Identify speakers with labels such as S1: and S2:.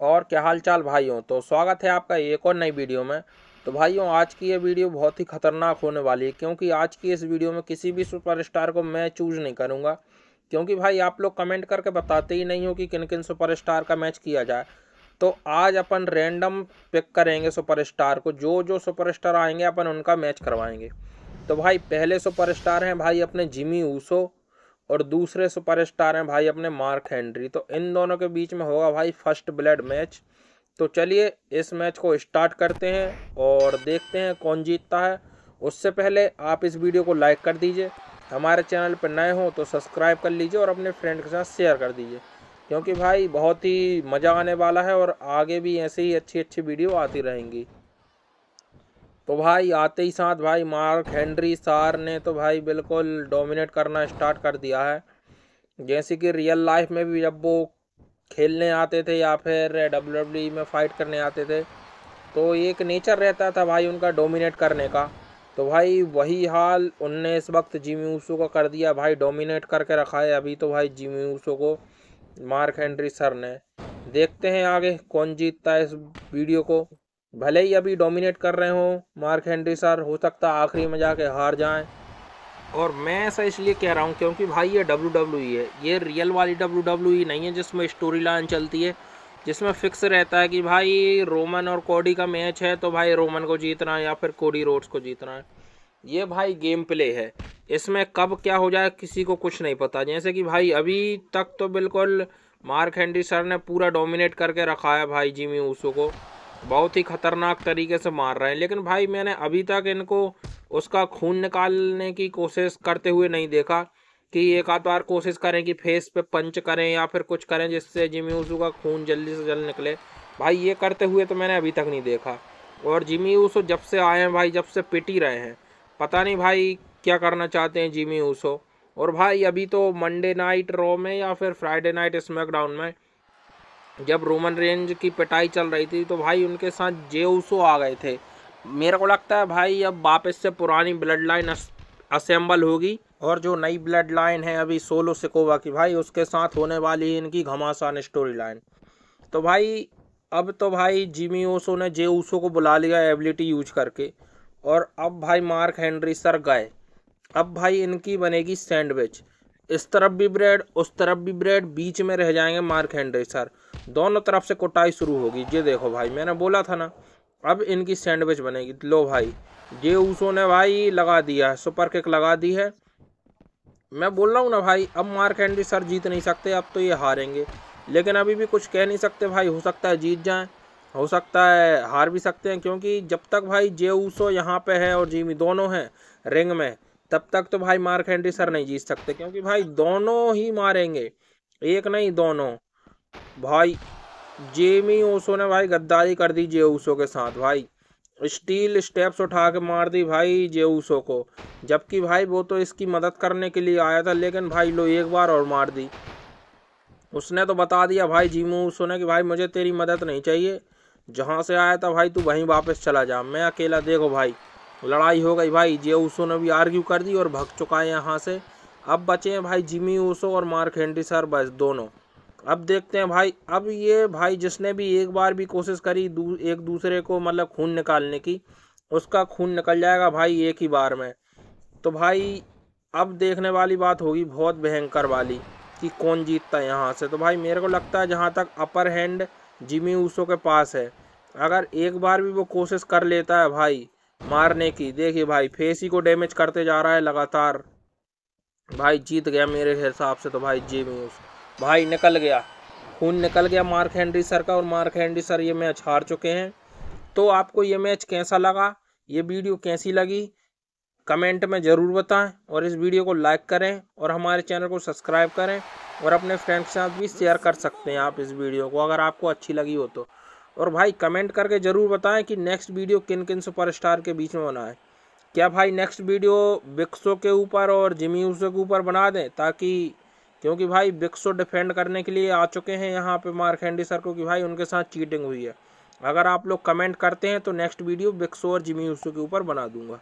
S1: और क्या हाल चाल भाइयों तो स्वागत है आपका एक और नई वीडियो में तो भाइयों आज की ये वीडियो बहुत ही खतरनाक होने वाली है क्योंकि आज की इस वीडियो में किसी भी सुपरस्टार को मैं चूज नहीं करूँगा क्योंकि भाई आप लोग कमेंट करके बताते ही नहीं हो कि किन किन सुपरस्टार का मैच किया जाए तो आज अपन रेंडम पिक करेंगे सुपरस्टार को जो जो सुपरस्टार आएंगे अपन उनका मैच करवाएंगे तो भाई पहले सुपरस्टार हैं भाई अपने जिमी ऊसो और दूसरे सुपरस्टार हैं भाई अपने मार्क हेनरी तो इन दोनों के बीच में होगा भाई फर्स्ट ब्लड मैच तो चलिए इस मैच को स्टार्ट करते हैं और देखते हैं कौन जीतता है उससे पहले आप इस वीडियो को लाइक कर दीजिए हमारे चैनल पर नए हों तो सब्सक्राइब कर लीजिए और अपने फ्रेंड के साथ शेयर कर दीजिए क्योंकि भाई बहुत ही मज़ा आने वाला है और आगे भी ऐसे ही अच्छी अच्छी वीडियो आती रहेंगी तो भाई आते ही साथ भाई मार्क हेनरी सार ने तो भाई बिल्कुल डोमिनेट करना स्टार्ट कर दिया है जैसे कि रियल लाइफ में भी जब वो खेलने आते थे या फिर डब्ल्यू e में फ़ाइट करने आते थे तो एक नेचर रहता था भाई उनका डोमिनेट करने का तो भाई वही हाल उनने इस वक्त जिमी ऊसो का कर दिया भाई डोमिनेट करके रखा है अभी तो भाई जिमी ऊसो को मार्क हेनरी सर ने देखते हैं आगे कौन जीतता है इस वीडियो को भले ही अभी डोमिनेट कर रहे हो मार्क हेनरी सर हो सकता आखिरी में जाके हार जाएं और मैं ऐसा इसलिए कह रहा हूँ क्योंकि भाई ये डब्ल्यू डब्ल्यू e है ये रियल वाली डब्ल्यू डब्ल्यू e नहीं है जिसमें स्टोरी लाइन चलती है जिसमें फिक्स रहता है कि भाई रोमन और कोडी का मैच है तो भाई रोमन को जीतना है या फिर कोडी रोड्स को जीतना है ये भाई गेम प्ले है इसमें कब क्या हो जाए किसी को कुछ नहीं पता जैसे कि भाई अभी तक तो बिल्कुल मार्क हेनरी सर ने पूरा डोमिनेट करके रखा है भाई जिमी ऊसो को बहुत ही ख़तरनाक तरीके से मार रहे हैं लेकिन भाई मैंने अभी तक इनको उसका खून निकालने की कोशिश करते हुए नहीं देखा कि एक आध बार कोशिश करें कि फेस पे पंच करें या फिर कुछ करें जिससे जिमी ऊसू का खून जल्दी से जल्द निकले भाई ये करते हुए तो मैंने अभी तक नहीं देखा और जिमी ऊसो जब से आए हैं भाई जब से पिट ही रहे हैं पता नहीं भाई क्या करना चाहते हैं जिमी ऊसो और भाई अभी तो मंडे नाइट रॉ में या फिर फ्राइडे नाइट स्मैकडाउन में जब रोमन रेंज की पिटाई चल रही थी तो भाई उनके साथ ऊसो आ गए थे मेरे को लगता है भाई अब वापस से पुरानी ब्लड लाइन असेंबल होगी और जो नई ब्लड लाइन है अभी सोलो सिकोवा की भाई उसके साथ होने वाली है इनकी घमासान स्टोरी लाइन तो भाई अब तो भाई जिमी ओसो ने जे ऊसो को बुला लिया एबिलिटी यूज करके और अब भाई मार्क हेनरी सर गए अब भाई इनकी बनेगी सैंडविच इस तरफ भी ब्रेड उस तरफ भी ब्रेड बीच में रह जाएंगे मार्क हेनरी सर दोनों तरफ से कोटाई शुरू होगी ये देखो भाई मैंने बोला था ना अब इनकी सैंडविच बनेगी लो भाई ये ऊसो ने भाई लगा दिया है सुपर किक लगा दी है मैं बोल रहा हूँ ना भाई अब मार्क एंडी सर जीत नहीं सकते अब तो ये हारेंगे लेकिन अभी भी कुछ कह नहीं सकते भाई हो सकता है जीत जाएं हो सकता है हार भी सकते हैं क्योंकि जब तक भाई जे ऊसो यहाँ पे है और जीमी दोनों हैं रिंग में तब तक तो भाई मार्क एंडी सर नहीं जीत सकते क्योंकि भाई दोनों ही मारेंगे एक नहीं दोनों भाई जेमी ओसो ने भाई गद्दारी कर दी जेऊसो के साथ भाई स्टील स्टेप्स उठा के मार दी भाई जेऊसो को जबकि भाई वो तो इसकी मदद करने के लिए आया था लेकिन भाई लो एक बार और मार दी उसने तो बता दिया भाई जीमो ऊसो ने कि भाई मुझे तेरी मदद नहीं चाहिए जहाँ से आया था भाई तू वहीं वापस चला जा मैं अकेला देखो भाई लड़ाई हो गई भाई जे ऊसो ने भी आर्ग्यू कर दी और भग चुका है यहाँ से अब बचे हैं भाई जिमी ऊसो और मार्क हेंडी सर बस दोनों अब देखते हैं भाई अब ये भाई जिसने भी एक बार भी कोशिश करी दू, एक दूसरे को मतलब खून निकालने की उसका खून निकल जाएगा भाई एक ही बार में तो भाई अब देखने वाली बात होगी बहुत भयंकर वाली कि कौन जीतता है यहाँ से तो भाई मेरे को लगता है जहाँ तक अपर हैंड जिमी ऊसो के पास है अगर एक बार भी वो कोशिश कर लेता है भाई मारने की देखिए भाई फेस ही को डैमेज करते जा रहा है लगातार भाई जीत गया मेरे हिसाब से तो भाई जिमी ऊसो भाई निकल गया खून निकल गया मार्क हैंड्री सर का और मार्क हैंड्री सर ये मैच हार चुके हैं तो आपको ये मैच कैसा लगा ये वीडियो कैसी लगी कमेंट में ज़रूर बताएं और इस वीडियो को लाइक करें और हमारे चैनल को सब्सक्राइब करें और अपने फ्रेंड्स के साथ भी शेयर कर सकते हैं आप इस वीडियो को अगर आपको अच्छी लगी हो तो और भाई कमेंट करके ज़रूर बताएं कि नेक्स्ट वीडियो किन किन सुपरस्टार के बीच में बनाएं क्या भाई नेक्स्ट वीडियो बिक्सो के ऊपर और जिमी ऊसो के ऊपर बना दें ताकि क्योंकि भाई बिक्सो डिफेंड करने के लिए आ चुके हैं यहाँ पे मार्क हैंडी सर को कि भाई उनके साथ चीटिंग हुई है अगर आप लोग कमेंट करते हैं तो नेक्स्ट वीडियो बिक्सो और जिमी यूसो के ऊपर बना दूंगा